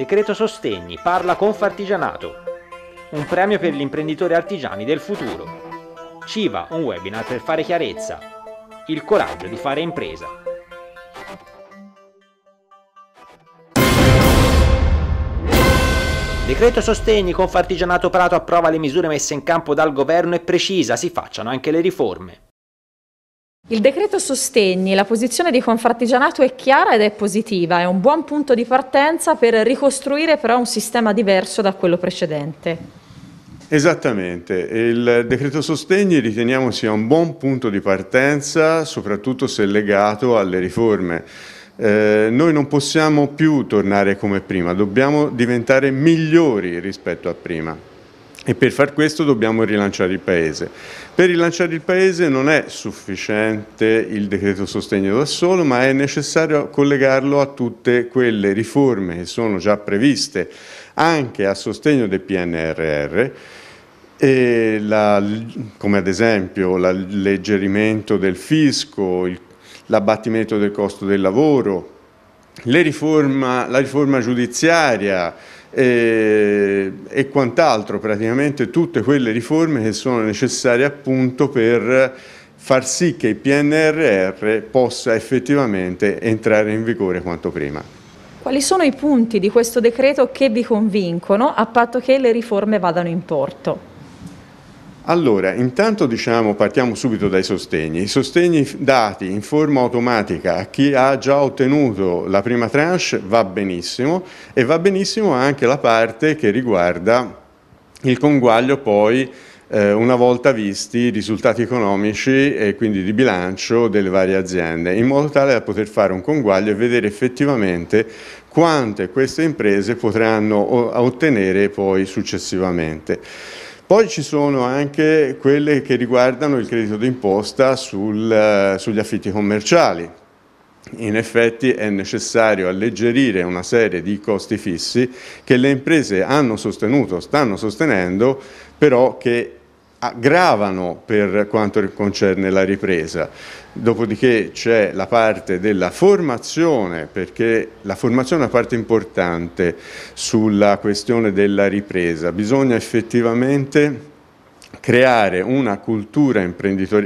Decreto sostegni, parla Confartigianato. Un premio per gli imprenditori artigiani del futuro. CIVA, un webinar per fare chiarezza. Il coraggio di fare impresa. Decreto sostegni Confartigianato Prato approva le misure messe in campo dal governo e precisa si facciano anche le riforme. Il decreto sostegni, la posizione di Confartigianato è chiara ed è positiva, è un buon punto di partenza per ricostruire però un sistema diverso da quello precedente. Esattamente, il decreto sostegni riteniamo sia un buon punto di partenza, soprattutto se legato alle riforme. Eh, noi non possiamo più tornare come prima, dobbiamo diventare migliori rispetto a prima. E per far questo dobbiamo rilanciare il Paese. Per rilanciare il Paese non è sufficiente il decreto sostegno da solo, ma è necessario collegarlo a tutte quelle riforme che sono già previste anche a sostegno del PNRR, la, come ad esempio l'alleggerimento del fisco, l'abbattimento del costo del lavoro, riforma, la riforma giudiziaria, e, eh, e quant'altro, praticamente tutte quelle riforme che sono necessarie appunto per far sì che il PNRR possa effettivamente entrare in vigore quanto prima. Quali sono i punti di questo decreto che vi convincono a patto che le riforme vadano in porto? Allora, intanto diciamo, partiamo subito dai sostegni. I sostegni dati in forma automatica a chi ha già ottenuto la prima tranche va benissimo e va benissimo anche la parte che riguarda il conguaglio poi eh, una volta visti i risultati economici e quindi di bilancio delle varie aziende, in modo tale da poter fare un conguaglio e vedere effettivamente quante queste imprese potranno ottenere poi successivamente. Poi ci sono anche quelle che riguardano il credito d'imposta sul, eh, sugli affitti commerciali. In effetti è necessario alleggerire una serie di costi fissi che le imprese hanno sostenuto, stanno sostenendo, però che gravano per quanto concerne la ripresa. Dopodiché c'è la parte della formazione, perché la formazione è una parte importante sulla questione della ripresa. Bisogna effettivamente creare una cultura,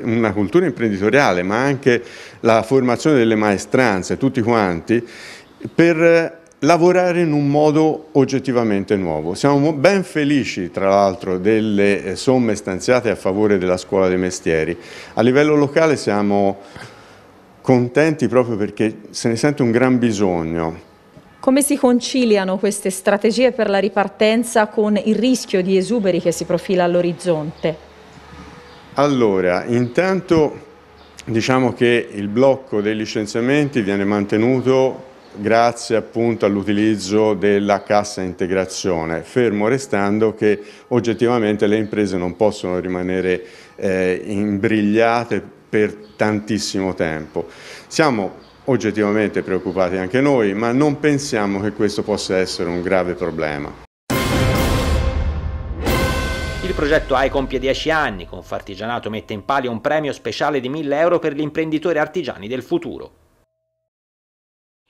una cultura imprenditoriale, ma anche la formazione delle maestranze, tutti quanti, per lavorare in un modo oggettivamente nuovo. Siamo ben felici, tra l'altro, delle eh, somme stanziate a favore della scuola dei mestieri. A livello locale siamo contenti proprio perché se ne sente un gran bisogno. Come si conciliano queste strategie per la ripartenza con il rischio di esuberi che si profila all'orizzonte? Allora, intanto diciamo che il blocco dei licenziamenti viene mantenuto grazie appunto all'utilizzo della cassa integrazione, fermo restando che oggettivamente le imprese non possono rimanere eh, imbrigliate per tantissimo tempo. Siamo oggettivamente preoccupati anche noi, ma non pensiamo che questo possa essere un grave problema. Il progetto AI compie 10 anni, Confartigianato mette in palio un premio speciale di 1000 euro per gli imprenditori artigiani del futuro.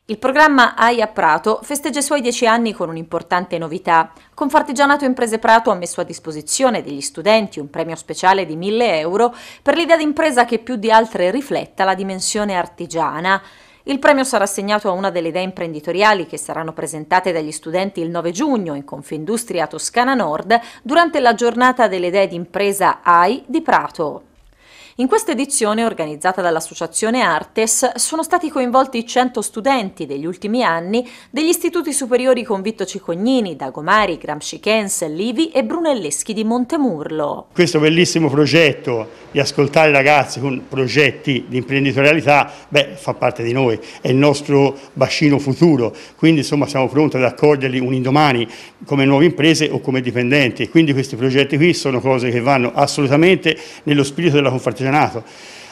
Il programma AIA Prato festeggia i suoi dieci anni con un'importante novità. Con Imprese Prato ha messo a disposizione degli studenti un premio speciale di 1000 euro per l'idea d'impresa che più di altre rifletta la dimensione artigiana. Il premio sarà assegnato a una delle idee imprenditoriali che saranno presentate dagli studenti il 9 giugno in Confindustria Toscana Nord durante la giornata delle idee d'impresa AI di Prato. In questa edizione, organizzata dall'associazione Artes, sono stati coinvolti 100 studenti degli ultimi anni degli istituti superiori Convitto Cicognini, Dagomari, Gramsci Kens, Livi e Brunelleschi di Montemurlo. Questo bellissimo progetto di ascoltare ragazzi con progetti di imprenditorialità, beh, fa parte di noi, è il nostro bacino futuro, quindi insomma siamo pronti ad accoglierli un indomani come nuove imprese o come dipendenti, quindi questi progetti qui sono cose che vanno assolutamente nello spirito della confartazione Senato.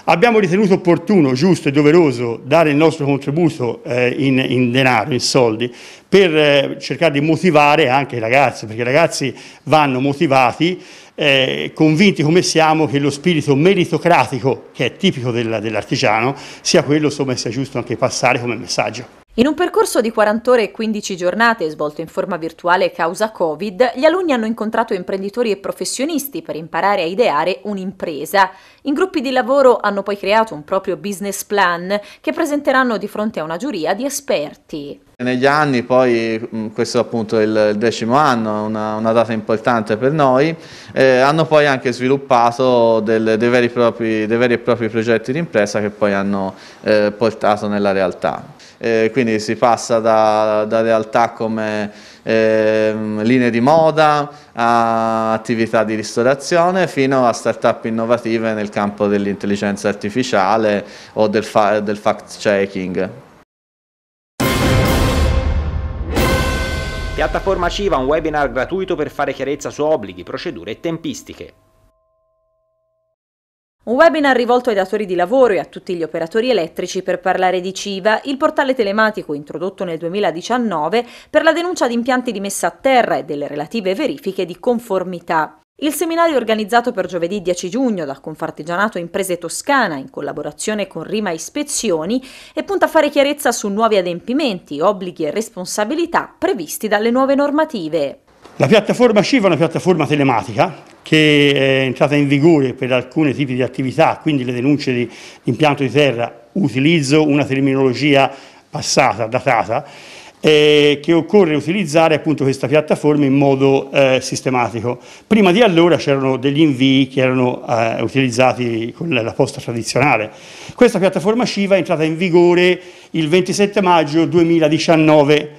Abbiamo ritenuto opportuno, giusto e doveroso dare il nostro contributo eh, in, in, denaro, in soldi, per eh, cercare di motivare anche i ragazzi, perché i ragazzi vanno motivati, eh, convinti come siamo che lo spirito meritocratico, che è tipico dell'artigiano, sia quello insomma, che sia giusto anche passare come messaggio. In un percorso di 40 ore e 15 giornate svolto in forma virtuale causa Covid, gli alunni hanno incontrato imprenditori e professionisti per imparare a ideare un'impresa. In gruppi di lavoro hanno poi creato un proprio business plan che presenteranno di fronte a una giuria di esperti. Negli anni poi, questo è appunto il decimo anno, una, una data importante per noi, eh, hanno poi anche sviluppato del, dei, veri propri, dei, veri e propri progetti di impresa che poi hanno eh, portato nella realtà eh, quindi si passa da, da realtà come eh, linee di moda a attività di ristorazione fino a start-up innovative nel campo dell'intelligenza artificiale o del, fa del fact-checking. Piattaforma Civa, un webinar gratuito per fare chiarezza su obblighi, procedure e tempistiche. Un webinar rivolto ai datori di lavoro e a tutti gli operatori elettrici per parlare di CIVA, il portale telematico introdotto nel 2019 per la denuncia di impianti di messa a terra e delle relative verifiche di conformità. Il seminario organizzato per giovedì 10 giugno da Confartigianato Imprese Toscana in collaborazione con Rima Ispezioni e punta a fare chiarezza su nuovi adempimenti, obblighi e responsabilità previsti dalle nuove normative. La piattaforma Sciva è una piattaforma telematica che è entrata in vigore per alcuni tipi di attività, quindi le denunce di impianto di terra, utilizzo una terminologia passata, datata, eh, che occorre utilizzare appunto questa piattaforma in modo eh, sistematico. Prima di allora c'erano degli invii che erano eh, utilizzati con la posta tradizionale. Questa piattaforma Sciva è entrata in vigore il 27 maggio 2019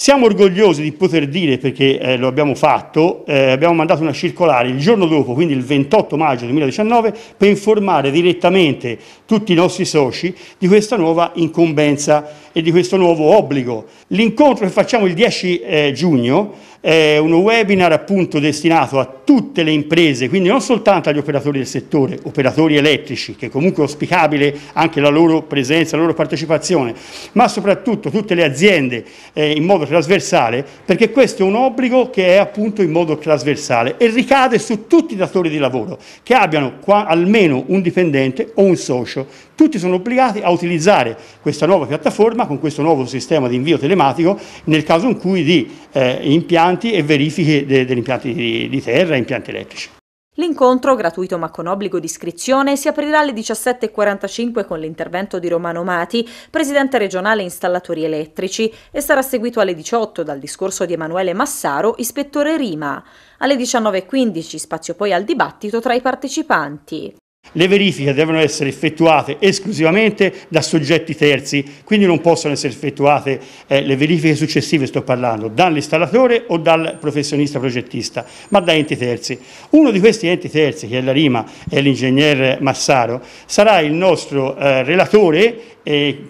siamo orgogliosi di poter dire, perché eh, lo abbiamo fatto, eh, abbiamo mandato una circolare il giorno dopo, quindi il 28 maggio 2019, per informare direttamente tutti i nostri soci di questa nuova incombenza e di questo nuovo obbligo. L'incontro che facciamo il 10 eh, giugno è uno webinar appunto destinato a tutte le imprese, quindi non soltanto agli operatori del settore, operatori elettrici, che comunque è auspicabile anche la loro presenza, la loro partecipazione, ma soprattutto tutte le aziende eh, in modo trasversale, perché questo è un obbligo che è appunto in modo trasversale e ricade su tutti i datori di lavoro, che abbiano qua, almeno un dipendente o un socio. Tutti sono obbligati a utilizzare questa nuova piattaforma con questo nuovo sistema di invio telematico nel caso in cui di eh, impianti e verifiche de, degli impianti di, di terra e impianti elettrici. L'incontro, gratuito ma con obbligo di iscrizione, si aprirà alle 17.45 con l'intervento di Romano Mati, presidente regionale installatori elettrici, e sarà seguito alle 18 dal discorso di Emanuele Massaro, ispettore Rima. Alle 19.15 spazio poi al dibattito tra i partecipanti. Le verifiche devono essere effettuate esclusivamente da soggetti terzi, quindi non possono essere effettuate eh, le verifiche successive, sto parlando, dall'installatore o dal professionista progettista, ma da enti terzi. Uno di questi enti terzi, che è la RIMA e l'ingegner Massaro, sarà il nostro eh, relatore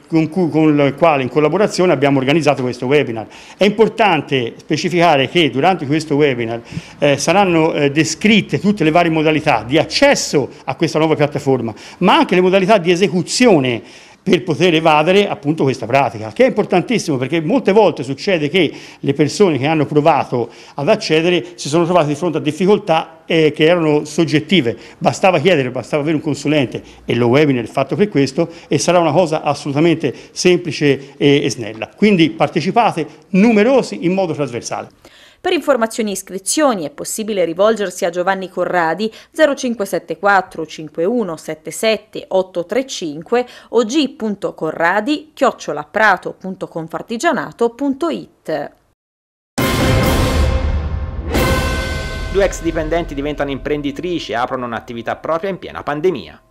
con, cui, con il quale in collaborazione abbiamo organizzato questo webinar. È importante specificare che durante questo webinar eh, saranno eh, descritte tutte le varie modalità di accesso a questa nuova piattaforma, ma anche le modalità di esecuzione per poter evadere appunto questa pratica, che è importantissimo perché molte volte succede che le persone che hanno provato ad accedere si sono trovate di fronte a difficoltà eh, che erano soggettive, bastava chiedere, bastava avere un consulente e lo webinar è fatto per questo e sarà una cosa assolutamente semplice e, e snella. Quindi partecipate numerosi in modo trasversale. Per informazioni e iscrizioni è possibile rivolgersi a Giovanni Corradi 0574 51 77 835 o g.corradi chiocciolaprato.confartigianato.it Due ex dipendenti diventano imprenditrici e aprono un'attività propria in piena pandemia.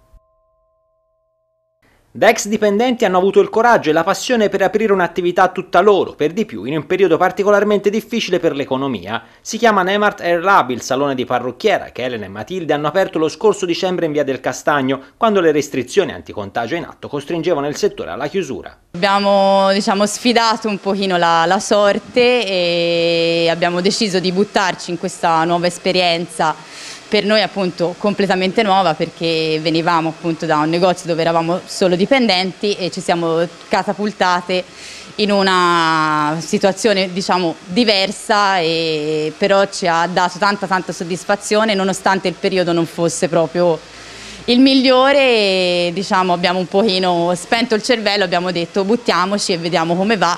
Da ex dipendenti hanno avuto il coraggio e la passione per aprire un'attività tutta loro, per di più in un periodo particolarmente difficile per l'economia. Si chiama Nemart Air Lab, il salone di parrucchiera che Elena e Matilde hanno aperto lo scorso dicembre in via del Castagno, quando le restrizioni anticontagio in atto costringevano il settore alla chiusura. Abbiamo diciamo, sfidato un pochino la, la sorte e abbiamo deciso di buttarci in questa nuova esperienza per noi appunto completamente nuova perché venivamo appunto da un negozio dove eravamo solo dipendenti e ci siamo catapultate in una situazione diciamo diversa e però ci ha dato tanta tanta soddisfazione nonostante il periodo non fosse proprio il migliore diciamo abbiamo un pochino spento il cervello abbiamo detto buttiamoci e vediamo come va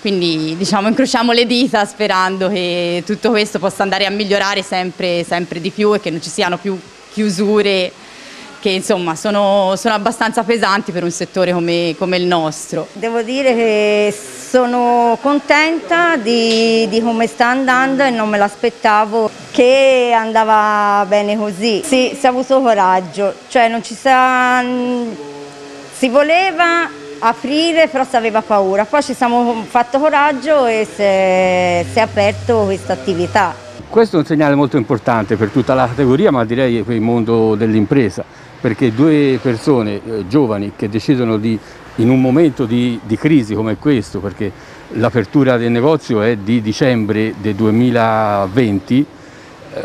quindi diciamo incrociamo le dita sperando che tutto questo possa andare a migliorare sempre, sempre di più e che non ci siano più chiusure che insomma sono, sono abbastanza pesanti per un settore come, come, il nostro. Devo dire che sono contenta di, di come sta andando e non me l'aspettavo che andava bene così. Sì, si è avuto coraggio, cioè non ci sa... si voleva aprire, però si aveva paura. Poi ci siamo fatto coraggio e si è, si è aperto questa attività. Questo è un segnale molto importante per tutta la categoria, ma direi per il mondo dell'impresa, perché due persone eh, giovani che decidono di, in un momento di, di crisi come questo, perché l'apertura del negozio è di dicembre del 2020, eh,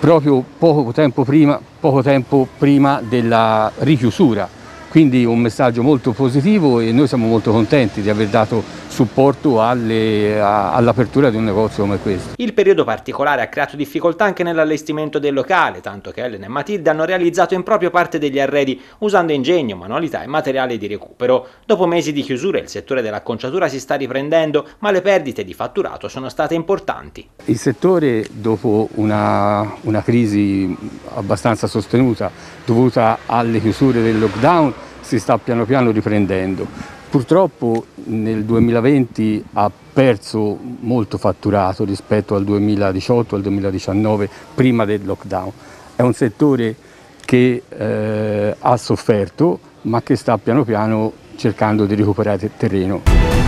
proprio poco tempo prima, poco tempo prima della richiusura quindi un messaggio molto positivo e noi siamo molto contenti di aver dato supporto all'apertura di un negozio come questo. Il periodo particolare ha creato difficoltà anche nell'allestimento del locale, tanto che Elena e Matilde hanno realizzato in proprio parte degli arredi usando ingegno, manualità e materiale di recupero. Dopo mesi di chiusura il settore dell'acconciatura si sta riprendendo, ma le perdite di fatturato sono state importanti. Il settore dopo una, una crisi abbastanza sostenuta dovuta alle chiusure del lockdown si sta piano piano riprendendo. Purtroppo nel 2020 ha perso molto fatturato rispetto al 2018, al 2019, prima del lockdown. È un settore che eh, ha sofferto ma che sta piano piano cercando di recuperare terreno.